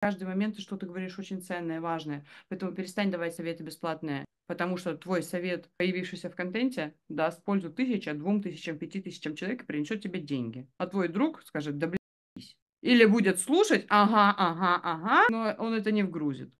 каждый момент ты что-то говоришь очень ценное, важное. Поэтому перестань давать советы бесплатные, потому что твой совет, появившийся в контенте, даст пользу тысячам, двум тысячам, пяти тысячам человек и принесет тебе деньги. А твой друг скажет, да блядь. Или будет слушать, ага, ага, ага, но он это не вгрузит.